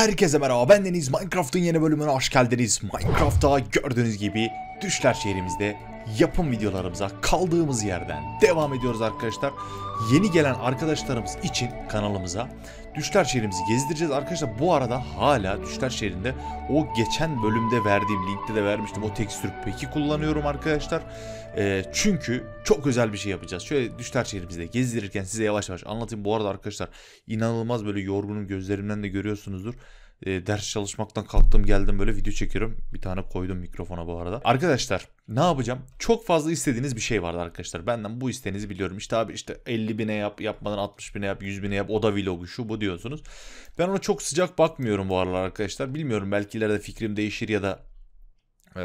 Herkese merhaba ben Deniz Minecraft'ın yeni bölümüne hoş geldiniz. Minecraft'ta gördüğünüz gibi düşler şehrimizde yapım videolarımıza kaldığımız yerden devam ediyoruz arkadaşlar. Yeni gelen arkadaşlarımız için kanalımıza düşler şehrimizi gezdireceğiz. Arkadaşlar bu arada hala düşler şehrinde o geçen bölümde verdiğim linkte de vermiştim o tekstür peki kullanıyorum arkadaşlar. E, çünkü çok özel bir şey yapacağız. Şöyle düşler şehrimizde gezdirirken size yavaş yavaş anlatayım. Bu arada arkadaşlar inanılmaz böyle yorgunum gözlerimden de görüyorsunuzdur e, ders çalışmaktan kalktım geldim böyle video çekiyorum. Bir tane koydum mikrofona bu arada. Arkadaşlar ne yapacağım? Çok fazla istediğiniz bir şey vardı arkadaşlar. Benden bu istediğinizi biliyorum. İşte abi işte 50 bine yap yapmadan 60 bine yap 100 bine yap o da vlogu şu bu diyorsunuz. Ben ona çok sıcak bakmıyorum bu aralar arkadaşlar. Bilmiyorum belki ileride fikrim değişir ya da e,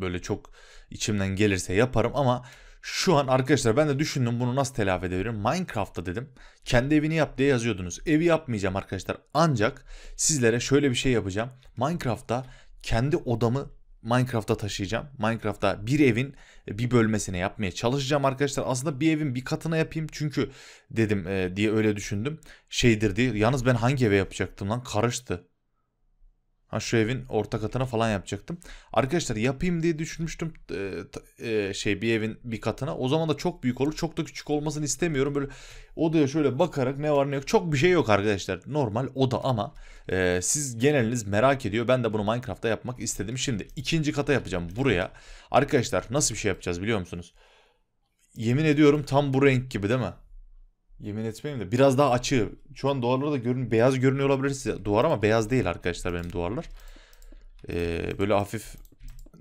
böyle çok içimden gelirse yaparım ama şu an arkadaşlar ben de düşündüm bunu nasıl telafi edebilirim. Minecraft'ta dedim kendi evini yap diye yazıyordunuz. Evi yapmayacağım arkadaşlar ancak sizlere şöyle bir şey yapacağım. Minecraft'ta kendi odamı Minecraft'ta taşıyacağım. Minecraft'ta bir evin bir bölmesine yapmaya çalışacağım arkadaşlar. Aslında bir evin bir katına yapayım çünkü dedim e, diye öyle düşündüm. Şeydir diye. Yalnız ben hangi eve yapacaktım lan? Karıştı. Ha şu evin orta katına falan yapacaktım. Arkadaşlar yapayım diye düşünmüştüm e, e, şey bir evin bir katına. O zaman da çok büyük olur. Çok da küçük olmasını istemiyorum. Böyle odaya şöyle bakarak ne var ne yok. Çok bir şey yok arkadaşlar. Normal oda ama e, siz geneliniz merak ediyor. Ben de bunu Minecraft'ta yapmak istedim. Şimdi ikinci kata yapacağım buraya. Arkadaşlar nasıl bir şey yapacağız biliyor musunuz? Yemin ediyorum tam bu renk gibi değil mi? Yemin etmeyeyim de biraz daha açığı. Şu an duvarları da görün beyaz görünüyor olabilir size. Duvar ama beyaz değil arkadaşlar benim duvarlar. Ee, böyle hafif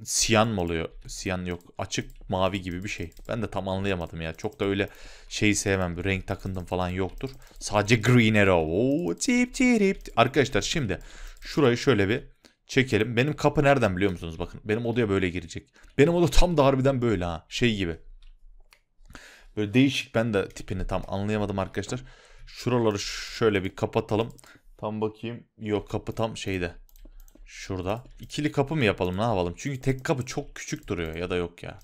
siyan mı oluyor? Siyan yok. Açık mavi gibi bir şey. Ben de tam anlayamadım ya. Çok da öyle şeyi sevmem. Bir renk takındım falan yoktur. Sadece Green Arrow. Oo, tip tip. Arkadaşlar şimdi şurayı şöyle bir çekelim. Benim kapı nereden biliyor musunuz? Bakın benim odaya böyle girecek. Benim oda tam da harbiden böyle ha. Şey gibi. Böyle değişik ben de tipini tam anlayamadım arkadaşlar. Şuraları şöyle bir kapatalım. Tam bakayım. Yok kapı tam şeyde. Şurada. İkili kapı mı yapalım ne yapalım? Çünkü tek kapı çok küçük duruyor ya da yok ya.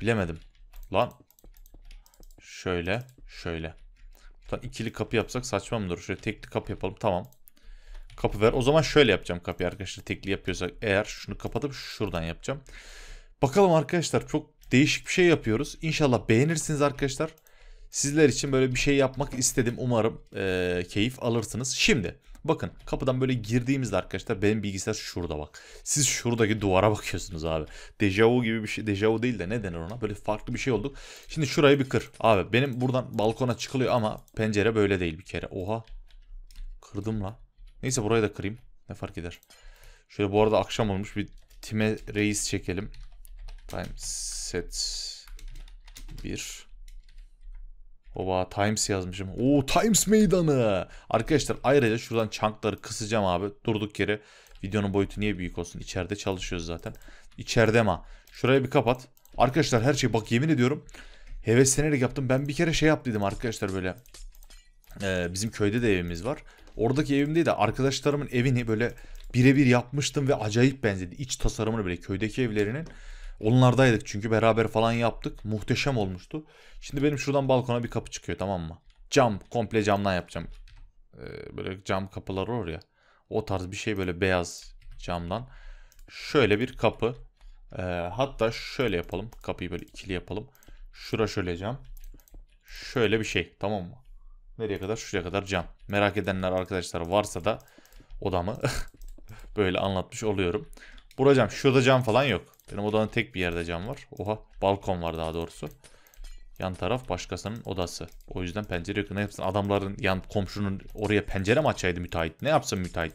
Bilemedim. Lan. Şöyle. Şöyle. İkili kapı yapsak saçma mı durur? Şöyle tekli kapı yapalım. Tamam. Kapı ver. O zaman şöyle yapacağım kapıyı arkadaşlar. Tekli yapıyorsak eğer şunu kapatıp şuradan yapacağım. Bakalım arkadaşlar çok Değişik bir şey yapıyoruz. İnşallah beğenirsiniz arkadaşlar. Sizler için böyle bir şey yapmak istedim. Umarım e, keyif alırsınız. Şimdi bakın kapıdan böyle girdiğimizde arkadaşlar benim bilgisayar şurada bak. Siz şuradaki duvara bakıyorsunuz abi. Dejavu gibi bir şey. Dejavu değil de ne denir ona? Böyle farklı bir şey olduk. Şimdi şurayı bir kır. Abi benim buradan balkona çıkılıyor ama pencere böyle değil bir kere. Oha. Kırdım la. Neyse burayı da kırayım. Ne fark eder. Şöyle bu arada akşam olmuş bir time reis çekelim time set 1 Oba Times yazmışım. Oo Times meydanı. Arkadaşlar ayrıca şuradan chunkları kısacağım abi. Durduk yere videonun boyutu niye büyük olsun? İçeride çalışıyoruz zaten. İçeride ma. Şurayı bir kapat. Arkadaşlar her şey bak yemin ediyorum. Heveslenerek yaptım. Ben bir kere şey yap arkadaşlar böyle. Ee, bizim köyde de evimiz var. Oradaki evimde de arkadaşlarımın evini böyle birebir yapmıştım ve acayip benzedi. İç tasarımını böyle köydeki evlerinin. Onlardaydık çünkü beraber falan yaptık. Muhteşem olmuştu. Şimdi benim şuradan balkona bir kapı çıkıyor tamam mı? Cam komple camdan yapacağım. Ee, böyle cam kapılar olur ya. O tarz bir şey böyle beyaz camdan. Şöyle bir kapı. Ee, hatta şöyle yapalım. Kapıyı böyle ikili yapalım. Şura şöyle cam. Şöyle bir şey tamam mı? Nereye kadar? Şuraya kadar cam. Merak edenler arkadaşlar varsa da odamı böyle anlatmış oluyorum. Buracam şurada cam falan yok. Benim odanın tek bir yerde cam var. Oha balkon var daha doğrusu. Yan taraf başkasının odası. O yüzden pencere yok. Ne yapsın adamların yan komşunun oraya pencere mi açaydı müteahhit? Ne yapsın müteahhit?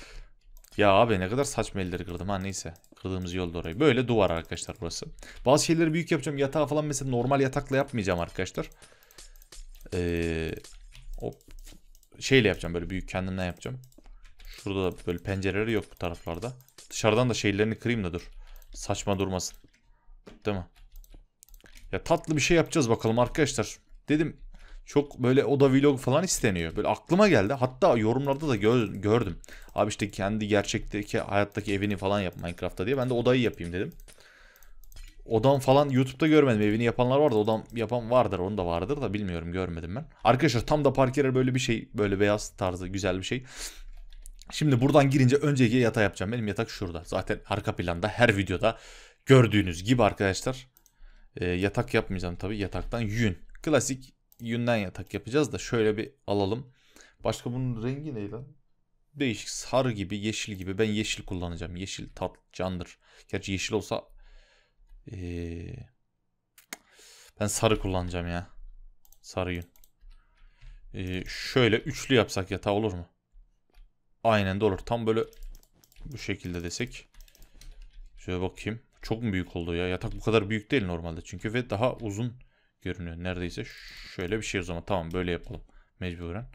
ya abi ne kadar saçma elleri kırdım ha neyse. Kırdığımız yolda orayı. Böyle duvar arkadaşlar burası. Bazı şeyleri büyük yapacağım. Yatağı falan mesela normal yatakla yapmayacağım arkadaşlar. Ee, o şeyle yapacağım böyle büyük kendimden yapacağım. Şurada da böyle pencereleri yok bu taraflarda. Dışarıdan da şeylerini kırayım da dur. Saçma durmasın. Değil mi? Ya tatlı bir şey yapacağız bakalım arkadaşlar. Dedim çok böyle oda vlog falan isteniyor. Böyle aklıma geldi. Hatta yorumlarda da gö gördüm. Abi işte kendi gerçekteki hayattaki evini falan yap Minecraft'ta diye. Ben de odayı yapayım dedim. Odam falan YouTube'da görmedim. Evini yapanlar vardı. Odam yapan vardır. Onu da vardır da bilmiyorum görmedim ben. Arkadaşlar tam da parkere böyle bir şey. Böyle beyaz tarzı güzel bir şey. Şimdi buradan girince önceki yatağı yapacağım. Benim yatak şurada. Zaten arka planda her videoda gördüğünüz gibi arkadaşlar. E, yatak yapmayacağım tabii. Yataktan yün. Klasik yünden yatak yapacağız da şöyle bir alalım. Başka bunun rengi ne lan? Değişik sarı gibi, yeşil gibi. Ben yeşil kullanacağım. Yeşil tat candır. Gerçi yeşil olsa e, ben sarı kullanacağım ya. Sarı yün. E, şöyle üçlü yapsak yatağı olur mu? Aynen de olur. Tam böyle bu şekilde desek. Şöyle bakayım. Çok mu büyük oldu ya? Yatak bu kadar büyük değil normalde çünkü ve daha uzun görünüyor. Neredeyse şöyle bir şey o zaman. Tamam böyle yapalım. Mecburen.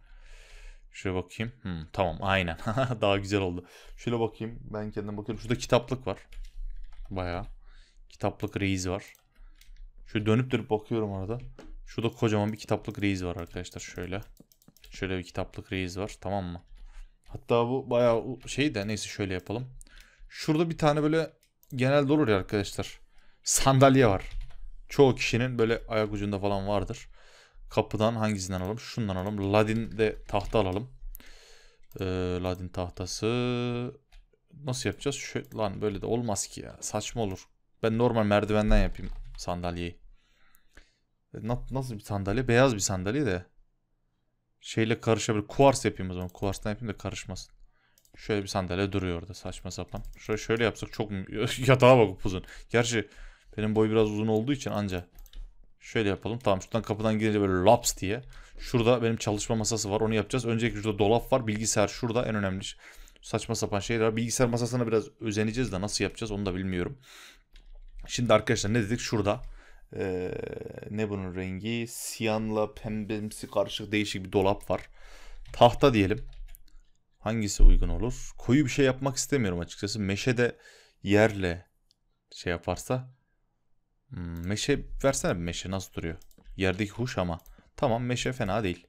Şöyle bakayım. Hmm, tamam aynen. daha güzel oldu. Şöyle bakayım. Ben kendim bakıyorum. Şurada kitaplık var. Bayağı. Kitaplık reis var. Şöyle dönüp dönüp bakıyorum arada. Şurada kocaman bir kitaplık reis var arkadaşlar. Şöyle. Şöyle bir kitaplık reis var. Tamam mı? Hatta bu bayağı şey de neyse şöyle yapalım. Şurada bir tane böyle genelde olur ya arkadaşlar. Sandalye var. Çoğu kişinin böyle ayak ucunda falan vardır. Kapıdan hangisinden alalım? Şundan alalım. Ladin'de tahta alalım. Ee, Ladin tahtası. Nasıl yapacağız? Şöyle, lan böyle de olmaz ki ya. Saçma olur. Ben normal merdivenden yapayım sandalyeyi. E, nasıl bir sandalye? Beyaz bir sandalye de şeyle karışabilir. Kuars yapayım o zaman. Kuarstan yapayım da karışmasın. Şöyle bir sandalye duruyor orada saçma sapan. Şöyle şöyle yapsak çok yatağa bak uzun. Gerçi benim boy biraz uzun olduğu için anca şöyle yapalım. Tamam şuradan kapıdan girince böyle laps diye. Şurada benim çalışma masası var. Onu yapacağız. Öncelikle şurada dolap var. Bilgisayar şurada en önemli. Saçma sapan şeyler. Bilgisayar masasına biraz özeneceğiz de nasıl yapacağız onu da bilmiyorum. Şimdi arkadaşlar ne dedik? Şurada ee, ne bunun rengi? Siyanla pembemsi karışık değişik bir dolap var. Tahta diyelim. Hangisi uygun olur? Koyu bir şey yapmak istemiyorum açıkçası. Meşe de yerle şey yaparsa. Hmm, meşe versene bir meşe nasıl duruyor? Yerdeki huş ama. Tamam meşe fena değil.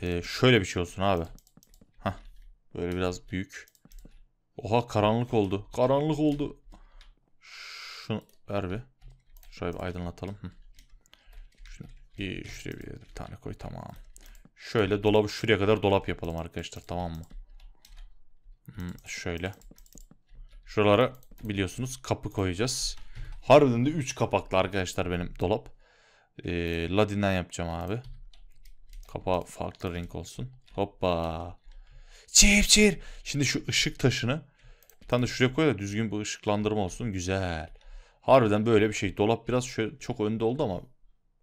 Ee, şöyle bir şey olsun abi. Hah. Böyle biraz büyük. Oha karanlık oldu. Karanlık oldu. Şunu ver bir. Şöyle bir aydınlatalım. Şunu bir şuraya bir, tane koy tamam. Şöyle dolabı şuraya kadar dolap yapalım arkadaşlar tamam mı? şöyle. Şuralara biliyorsunuz kapı koyacağız. Harbiden de 3 kapaklı arkadaşlar benim dolap. Ee, Ladin'den yapacağım abi. Kapağı farklı renk olsun. Hoppa. Çir çir. Şimdi şu ışık taşını bir tane de şuraya koy da düzgün bir ışıklandırma olsun. Güzel. Harbiden böyle bir şey. Dolap biraz şöyle, çok önde oldu ama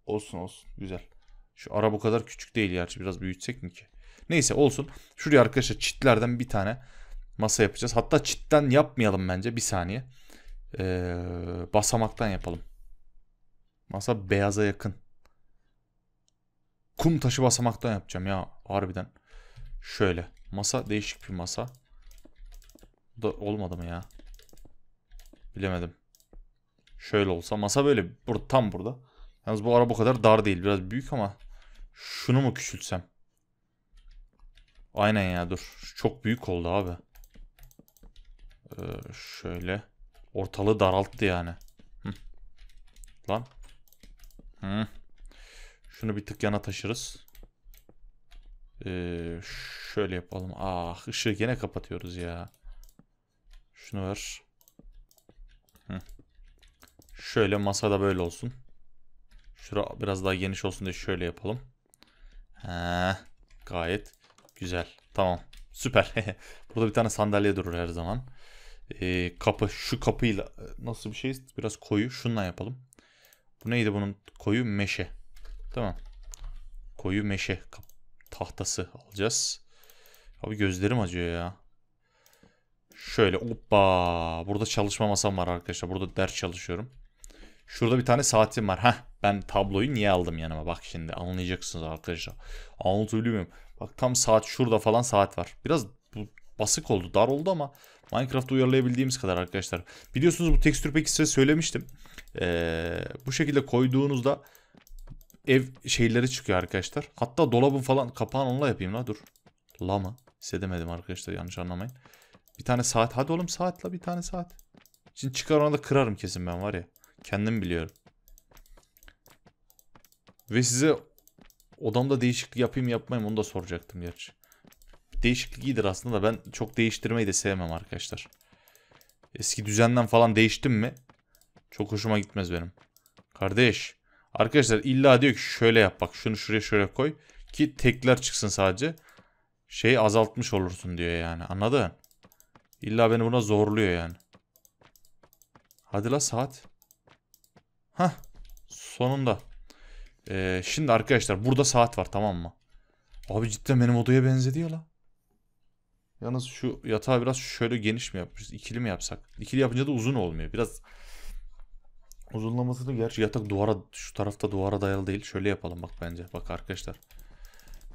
olsun olsun güzel. Şu ara bu kadar küçük değil gerçi biraz büyütsek mi ki? Neyse olsun. Şuraya arkadaşlar çitlerden bir tane masa yapacağız. Hatta çitten yapmayalım bence bir saniye. Ee, basamaktan yapalım. Masa beyaza yakın. Kum taşı basamaktan yapacağım ya harbiden. Şöyle. Masa değişik bir masa. Bu da olmadı mı ya? Bilemedim. Şöyle olsa masa böyle bur tam burada. Yalnız bu araba bu kadar dar değil biraz büyük ama şunu mu küçültsem? Aynen ya dur. Çok büyük oldu abi. Ee, şöyle. Ortalığı daralttı yani. Hı. Lan. Hı. Şunu bir tık yana taşırız. Ee, şöyle yapalım. Ah ışığı yine kapatıyoruz ya. Şunu ver. Hı. Şöyle masada böyle olsun. Şura biraz daha geniş olsun diye şöyle yapalım. He, gayet güzel. Tamam. Süper. Burada bir tane sandalye durur her zaman. Ee, kapı şu kapıyla e, nasıl bir şey? Biraz koyu. Şunla yapalım. Bu neydi bunun? Koyu meşe. Tamam. Koyu meşe tahtası alacağız. Abi gözlerim acıyor ya. Şöyle hoppa. Burada çalışma masam var arkadaşlar. Burada ders çalışıyorum. Şurada bir tane saatim var. Heh ben tabloyu niye aldım yanıma? Bak şimdi anlayacaksınız arkadaşlar. Anlatabiliyor muyum? Bak tam saat şurada falan saat var. Biraz basık oldu dar oldu ama Minecraft'ta uyarlayabildiğimiz kadar arkadaşlar. Biliyorsunuz bu tekstür peki size söylemiştim. Ee, bu şekilde koyduğunuzda ev şeyleri çıkıyor arkadaşlar. Hatta dolabın falan kapağını onunla yapayım la dur. La mı? Hissedemedim arkadaşlar yanlış anlamayın. Bir tane saat. Hadi oğlum saatla bir tane saat. Şimdi çıkar ona da kırarım kesin ben var ya. Kendim biliyorum. Ve size odamda değişiklik yapayım yapmayayım onu da soracaktım gerçi. Değişiklik iyidir aslında da ben çok değiştirmeyi de sevmem arkadaşlar. Eski düzenden falan değiştim mi çok hoşuma gitmez benim. Kardeş arkadaşlar illa diyor ki şöyle yap bak şunu şuraya şöyle koy ki tekler çıksın sadece. Şeyi azaltmış olursun diyor yani anladın? İlla beni buna zorluyor yani. Hadi la saat. Hah. Sonunda. Ee, şimdi arkadaşlar burada saat var tamam mı? Abi cidden benim odaya benzedi la. Yalnız şu yatağı biraz şöyle geniş mi yapmışız? İkili mi yapsak? İkili yapınca da uzun olmuyor. Biraz uzunlaması da gerçi yatak duvara şu tarafta duvara dayalı değil. Şöyle yapalım bak bence. Bak arkadaşlar.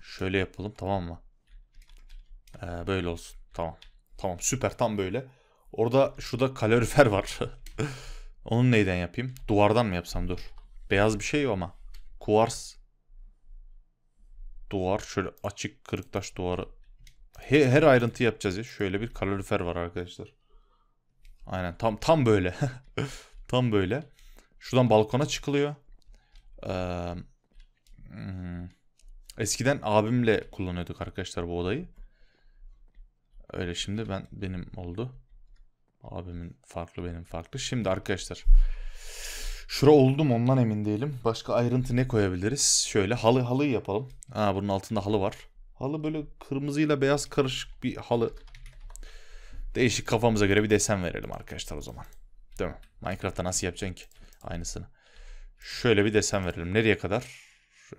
Şöyle yapalım tamam mı? Ee, böyle olsun. Tamam. Tamam süper tam böyle. Orada şurada kalorifer var. Onu neyden yapayım? Duvardan mı yapsam dur. Beyaz bir şey ama. Kuvars. Duvar. Şöyle açık kırıktaş duvarı. He, her ayrıntı yapacağız ya. Şöyle bir kalorifer var arkadaşlar. Aynen tam tam böyle. tam böyle. Şuradan balkona çıkılıyor. Ee, Eskiden abimle kullanıyorduk arkadaşlar bu odayı. Öyle şimdi ben benim oldu. Abimin farklı benim farklı. Şimdi arkadaşlar. Şura oldum ondan emin değilim. Başka ayrıntı ne koyabiliriz? Şöyle halı halıyı yapalım. Ha bunun altında halı var. Halı böyle kırmızıyla beyaz karışık bir halı. Değişik kafamıza göre bir desen verelim arkadaşlar o zaman. Değil mi? Minecraft'ta nasıl yapacaksın ki? Aynısını. Şöyle bir desen verelim. Nereye kadar?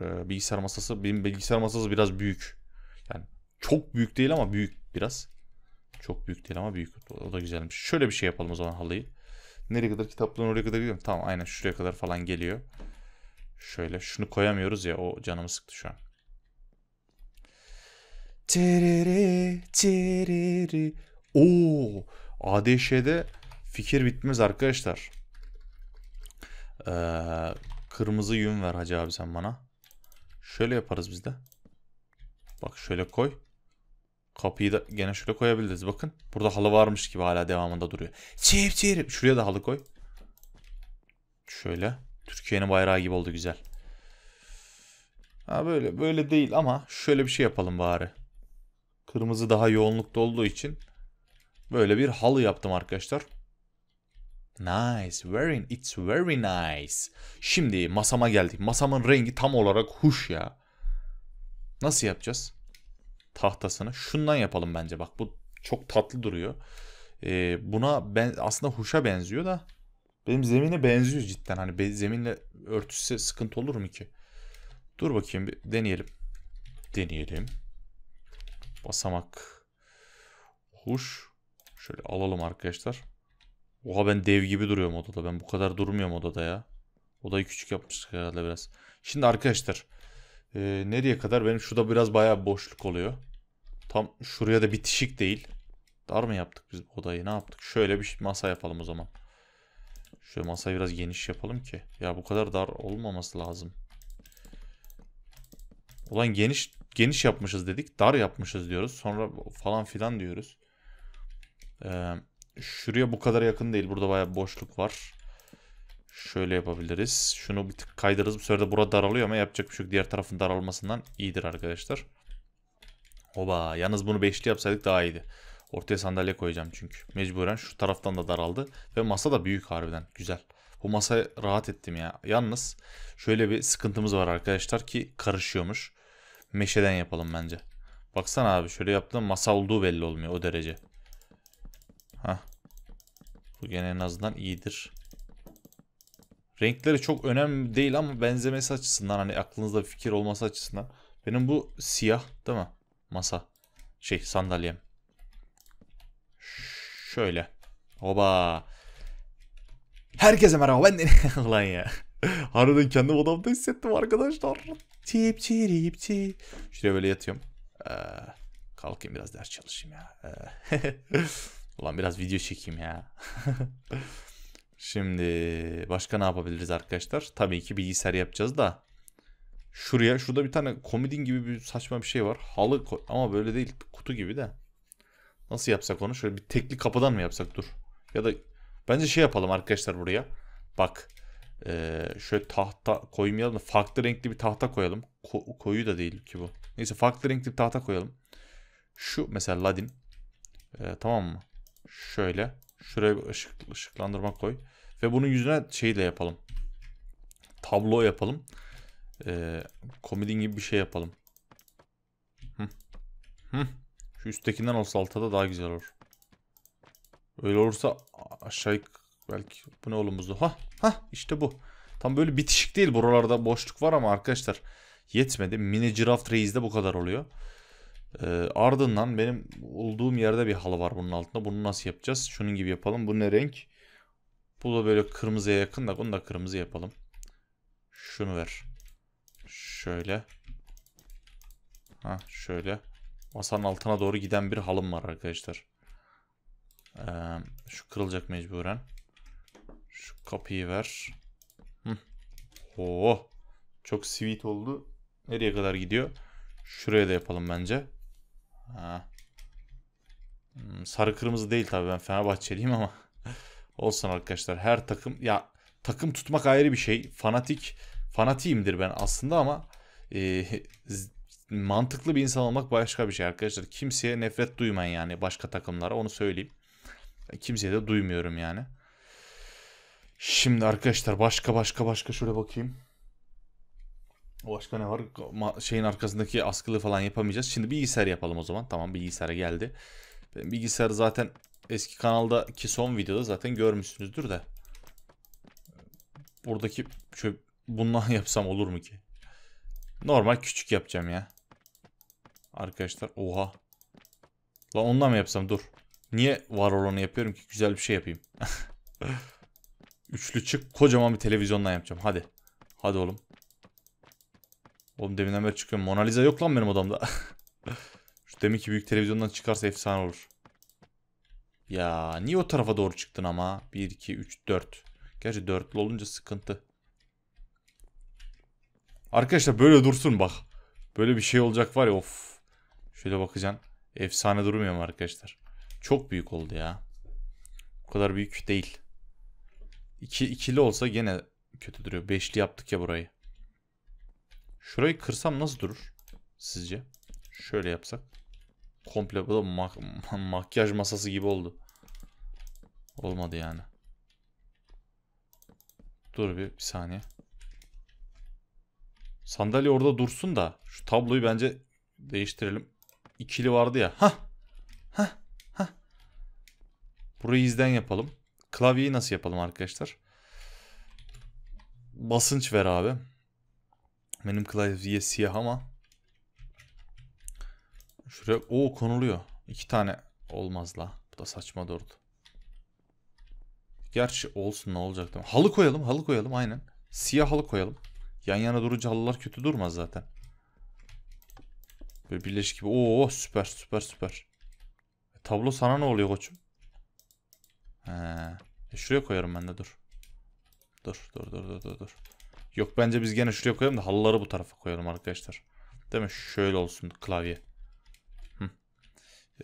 Ee, bilgisayar masası. Benim bilgisayar masası biraz büyük. Yani çok büyük değil ama büyük biraz. Çok büyük değil ama büyük. O da güzelmiş. Şöyle bir şey yapalım o zaman halıyı. Nereye kadar kitaplığın oraya kadar gidiyorum. Tamam aynen şuraya kadar falan geliyor. Şöyle şunu koyamıyoruz ya o canımı sıktı şu an. Tereri tereri. Oo, ADŞ'de fikir bitmez arkadaşlar. Ee, kırmızı yün ver hacı abi sen bana. Şöyle yaparız biz de. Bak şöyle koy. Kapıyı da gene şöyle koyabiliriz. Bakın burada halı varmış gibi hala devamında duruyor. Çevirip çevirip. Şuraya da halı koy. Şöyle. Türkiye'nin bayrağı gibi oldu güzel. Ha böyle böyle değil ama şöyle bir şey yapalım bari. Kırmızı daha yoğunlukta olduğu için böyle bir halı yaptım arkadaşlar. Nice. Very, it's very nice. Şimdi masama geldik. Masamın rengi tam olarak huş ya. Nasıl yapacağız? tahtasını şundan yapalım bence bak bu çok tatlı duruyor. Ee, buna ben aslında huşa benziyor da benim zemine benziyor cidden. Hani zeminle örtüşse sıkıntı olur mu ki? Dur bakayım bir deneyelim. Deneyelim. Basamak. Huş. Şöyle alalım arkadaşlar. Oha ben dev gibi duruyorum odada. Ben bu kadar durmuyorum odada ya. Odayı küçük yapmıştık herhalde biraz. Şimdi arkadaşlar. E, nereye kadar? Benim şurada biraz bayağı boşluk oluyor. Tam şuraya da bitişik değil. Dar mı yaptık biz bu odayı? Ne yaptık? Şöyle bir masa yapalım o zaman. Şöyle masayı biraz geniş yapalım ki. Ya bu kadar dar olmaması lazım. Ulan geniş geniş yapmışız dedik. Dar yapmışız diyoruz. Sonra falan filan diyoruz. Ee, şuraya bu kadar yakın değil. Burada bayağı boşluk var. Şöyle yapabiliriz. Şunu bir tık kaydırırız. Bu sefer de bura daralıyor ama yapacak bir şey yok. Diğer tarafın daralmasından iyidir arkadaşlar. Oba yalnız bunu beşli yapsaydık daha iyiydi. Ortaya sandalye koyacağım çünkü. Mecburen şu taraftan da daraldı. Ve masa da büyük harbiden. Güzel. Bu masa rahat ettim ya. Yalnız şöyle bir sıkıntımız var arkadaşlar ki karışıyormuş. Meşeden yapalım bence. Baksana abi şöyle yaptığım masa olduğu belli olmuyor o derece. Hah. Bu gene en azından iyidir. Renkleri çok önemli değil ama benzemesi açısından hani aklınızda bir fikir olması açısından. Benim bu siyah değil mi? Masa. Şey sandalyem. Şöyle. Oba. Herkese merhaba ben Deniz. Lan ya. Harbiden kendi odamda hissettim arkadaşlar. Tip tip tip. Şuraya böyle yatıyorum. Ee, kalkayım biraz ders çalışayım ya. Ee, Ulan biraz video çekeyim ya. Şimdi başka ne yapabiliriz arkadaşlar? Tabii ki bilgisayar yapacağız da. Şuraya şurada bir tane komodin gibi bir saçma bir şey var. Halı ama böyle değil kutu gibi de. Nasıl yapsak onu? Şöyle bir tekli kapıdan mı yapsak? Dur. Ya da bence şey yapalım arkadaşlar buraya. Bak. Ee, şöyle tahta koymayalım da farklı renkli bir tahta koyalım. Ko koyu da değil ki bu. Neyse farklı renkli bir tahta koyalım. Şu mesela Ladin. Ee, tamam mı? Şöyle. Şuraya bir ışık, ışıklandırma koy. Ve bunun yüzüne şey de yapalım. Tablo yapalım. Ee, komedin gibi bir şey yapalım. Hı. Hı. Şu üsttekinden olsa altta da daha güzel olur. Öyle olursa aşağı belki bu ne oğlum Ha ha işte bu. Tam böyle bitişik değil buralarda boşluk var ama arkadaşlar yetmedi. Mini Giraffe Reis'de bu kadar oluyor. Ee, ardından benim olduğum yerde bir halı var bunun altında. Bunu nasıl yapacağız? Şunun gibi yapalım. Bu ne renk? Bu da böyle kırmızıya yakın da bunu da kırmızı yapalım. Şunu ver. Şöyle. Ha şöyle. Masanın altına doğru giden bir halım var arkadaşlar. Ee, şu kırılacak mecburen. Şu kapıyı ver. Oo. Çok sweet oldu. Nereye kadar gidiyor? Şuraya da yapalım bence. Ha. Hmm, sarı kırmızı değil tabii ben Fenerbahçeliyim ama olsun arkadaşlar. Her takım ya takım tutmak ayrı bir şey. Fanatik fanatiyimdir ben aslında ama e, mantıklı bir insan olmak başka bir şey arkadaşlar. Kimseye nefret duymayın yani başka takımlara onu söyleyeyim. Kimseye de duymuyorum yani. Şimdi arkadaşlar başka başka başka şöyle bakayım. Başka ne var? Şeyin arkasındaki askılı falan yapamayacağız. Şimdi bilgisayar yapalım o zaman. Tamam bilgisayara geldi. Ben bilgisayarı zaten eski kanaldaki son videoda zaten görmüşsünüzdür de. Buradaki şöyle bundan yapsam olur mu ki? Normal küçük yapacağım ya. Arkadaşlar oha. Lan onunla mı yapsam dur. Niye var olanı yapıyorum ki güzel bir şey yapayım. Üçlü çık kocaman bir televizyonla yapacağım hadi. Hadi oğlum. Oğlum deminden beri çıkıyorum. Mona Lisa yok lan benim odamda. Şu deminki büyük televizyondan çıkarsa efsane olur. Ya niye o tarafa doğru çıktın ama? 1, 2, 3, 4. Gerçi dörtlü olunca sıkıntı. Arkadaşlar böyle dursun bak. Böyle bir şey olacak var ya of. Şöyle bakacaksın. Efsane durmuyor mu arkadaşlar? Çok büyük oldu ya. Bu kadar büyük değil. İki, ikili olsa gene kötü duruyor. Beşli yaptık ya burayı. Şurayı kırsam nasıl durur? Sizce? Şöyle yapsak. Komple bu da mak makyaj masası gibi oldu. Olmadı yani. Dur bir, bir saniye. Sandalye orada dursun da şu tabloyu bence değiştirelim. İkili vardı ya. Ha. Ha. Ha. Burayı izden yapalım. Klavyeyi nasıl yapalım arkadaşlar? Basınç ver abi. Benim klavye siyah ama. Şuraya o konuluyor. İki tane olmaz la. Bu da saçma durdu. Gerçi olsun ne olacaktı. Halı koyalım halı koyalım aynen. Siyah halı koyalım. Yan yana durunca halılar kötü durmaz zaten. Böyle birleşik gibi. Oo süper süper süper. E, tablo sana ne oluyor koçum? He. E, şuraya koyarım ben de dur. Dur dur dur dur dur dur. Yok bence biz gene şuraya koyalım da halıları bu tarafa koyalım arkadaşlar. Değil mi? Şöyle olsun klavye.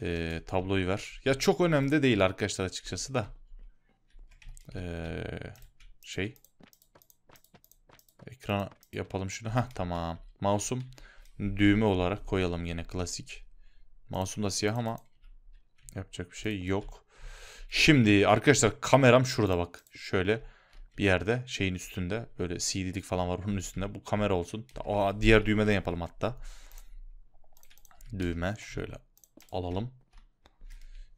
E, tabloyu ver. Ya çok önemli değil arkadaşlar açıkçası da. Ee, şey. Ekran yapalım şunu. Ha tamam. Mouse'um düğme olarak koyalım yine klasik. Mouse'um da siyah ama yapacak bir şey yok. Şimdi arkadaşlar kameram şurada bak. Şöyle bir yerde şeyin üstünde böyle CD'lik falan var onun üstünde. Bu kamera olsun. Aa, diğer düğmeden yapalım hatta. Düğme şöyle alalım.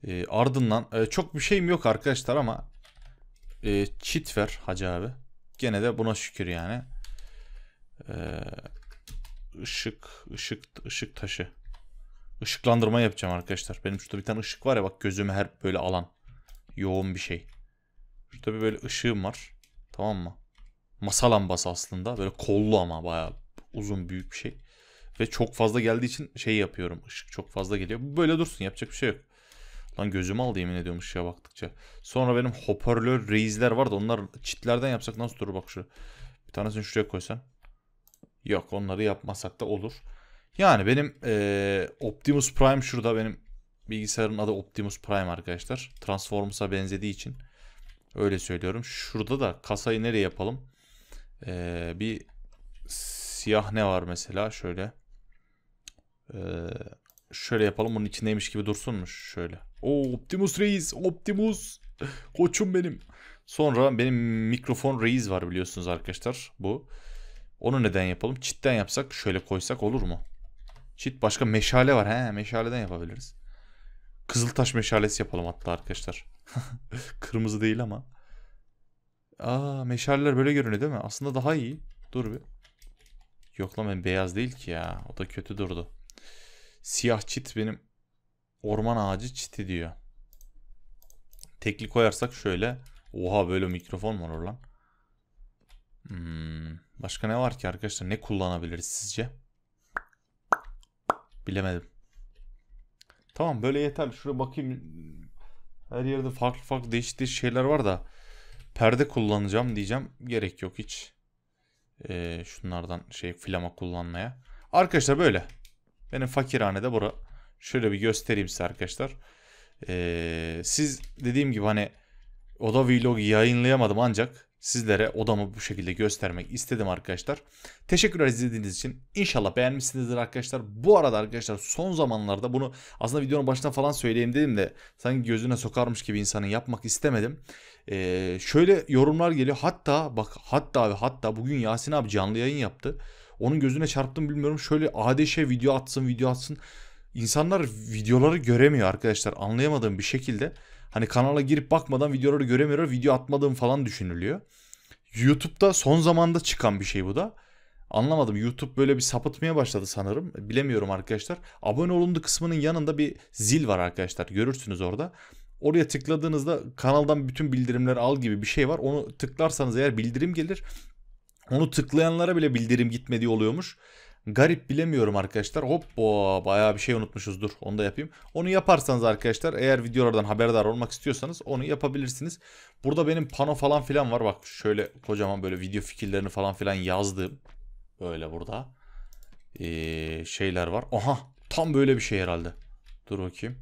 E, ardından e, çok bir şeyim yok arkadaşlar ama e, cheat ver hacı abi. Gene de buna şükür yani. Ee, ışık, ışık, ışık taşı. Işıklandırma yapacağım arkadaşlar. Benim şurada bir tane ışık var ya bak gözümü her böyle alan. Yoğun bir şey. Şurada bir böyle ışığım var. Tamam mı? Masa lambası aslında. Böyle kollu ama bayağı uzun büyük bir şey. Ve çok fazla geldiği için şey yapıyorum. Işık çok fazla geliyor. Bu böyle dursun yapacak bir şey yok. Lan gözümü aldı yemin ediyorum ışığa baktıkça. Sonra benim hoparlör reizler vardı. Onlar çitlerden yapsak nasıl durur bak şu. Bir tanesini şuraya koysan. Yok onları yapmasak da olur. Yani benim e, Optimus Prime şurada benim bilgisayarın adı Optimus Prime arkadaşlar. Transformers'a benzediği için öyle söylüyorum. Şurada da kasayı nereye yapalım? E, bir siyah ne var mesela şöyle. E, şöyle yapalım bunun içindeymiş gibi dursunmuş şöyle. O Optimus Reis Optimus koçum benim. Sonra benim mikrofon Reis var biliyorsunuz arkadaşlar bu. Onu neden yapalım? Çitten yapsak şöyle koysak olur mu? Çit başka meşale var. He meşaleden yapabiliriz. Kızıltaş meşalesi yapalım hatta arkadaşlar. Kırmızı değil ama. Aa meşaleler böyle görünüyor değil mi? Aslında daha iyi. Dur bir. Yok lan ben beyaz değil ki ya. O da kötü durdu. Siyah çit benim orman ağacı çiti diyor. Tekli koyarsak şöyle. Oha böyle mikrofon var orlan? Hmm. Başka ne var ki arkadaşlar? Ne kullanabiliriz sizce? Bilemedim. Tamam böyle yeter. Şuraya bakayım. Her yerde farklı farklı değişik şeyler var da. Perde kullanacağım diyeceğim. Gerek yok hiç. Ee, şunlardan şey flama kullanmaya. Arkadaşlar böyle. Benim fakirhanede bura. Şöyle bir göstereyim size arkadaşlar. Ee, siz dediğim gibi hani oda vlogu yayınlayamadım ancak sizlere odamı bu şekilde göstermek istedim arkadaşlar. Teşekkürler izlediğiniz için. İnşallah beğenmişsinizdir arkadaşlar. Bu arada arkadaşlar son zamanlarda bunu aslında videonun başına falan söyleyeyim dedim de sanki gözüne sokarmış gibi insanın yapmak istemedim. Ee, şöyle yorumlar geliyor. Hatta bak hatta ve hatta bugün Yasin abi canlı yayın yaptı. Onun gözüne çarptım bilmiyorum. Şöyle ADŞ video atsın video atsın. İnsanlar videoları göremiyor arkadaşlar anlayamadığım bir şekilde. Hani kanala girip bakmadan videoları göremiyor, video atmadığım falan düşünülüyor. YouTube'da son zamanda çıkan bir şey bu da. Anlamadım YouTube böyle bir sapıtmaya başladı sanırım. Bilemiyorum arkadaşlar. Abone olundu kısmının yanında bir zil var arkadaşlar. Görürsünüz orada. Oraya tıkladığınızda kanaldan bütün bildirimleri al gibi bir şey var. Onu tıklarsanız eğer bildirim gelir. Onu tıklayanlara bile bildirim gitmediği oluyormuş. Garip bilemiyorum arkadaşlar. Hoppa bayağı bir şey unutmuşuz. Dur onu da yapayım. Onu yaparsanız arkadaşlar eğer videolardan haberdar olmak istiyorsanız onu yapabilirsiniz. Burada benim pano falan filan var. Bak şöyle kocaman böyle video fikirlerini falan filan yazdım. Böyle burada. Ee, şeyler var. Aha tam böyle bir şey herhalde. Dur bakayım.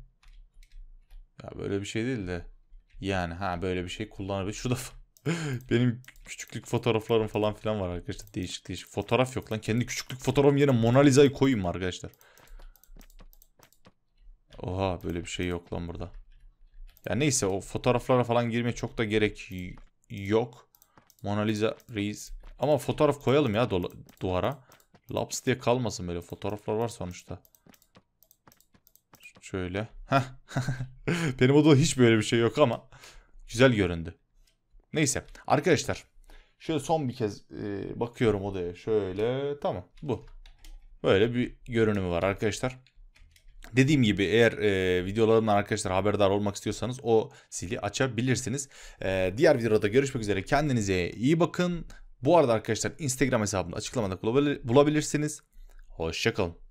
Ya böyle bir şey değil de. Yani ha böyle bir şey kullanabilir. Şurada Benim küçüklük fotoğraflarım falan filan var arkadaşlar. Değişik değişik. Fotoğraf yok lan. Kendi küçüklük fotoğrafım yerine Mona Lisa'yı koyayım arkadaşlar. Oha böyle bir şey yok lan burada. Ya neyse o fotoğraflara falan girmeye çok da gerek yok. Mona Lisa Reis. Ama fotoğraf koyalım ya duvara. Laps diye kalmasın böyle fotoğraflar var sonuçta. Şöyle. Benim odada hiç böyle bir şey yok ama güzel göründü. Neyse arkadaşlar şöyle son bir kez e, bakıyorum odaya. Şöyle tamam bu. Böyle bir görünümü var arkadaşlar. Dediğim gibi eğer e, videolarımdan arkadaşlar haberdar olmak istiyorsanız o sili açabilirsiniz. E, diğer videoda görüşmek üzere. Kendinize iyi bakın. Bu arada arkadaşlar Instagram hesabını açıklamada bulabilirsiniz. Hoşçakalın.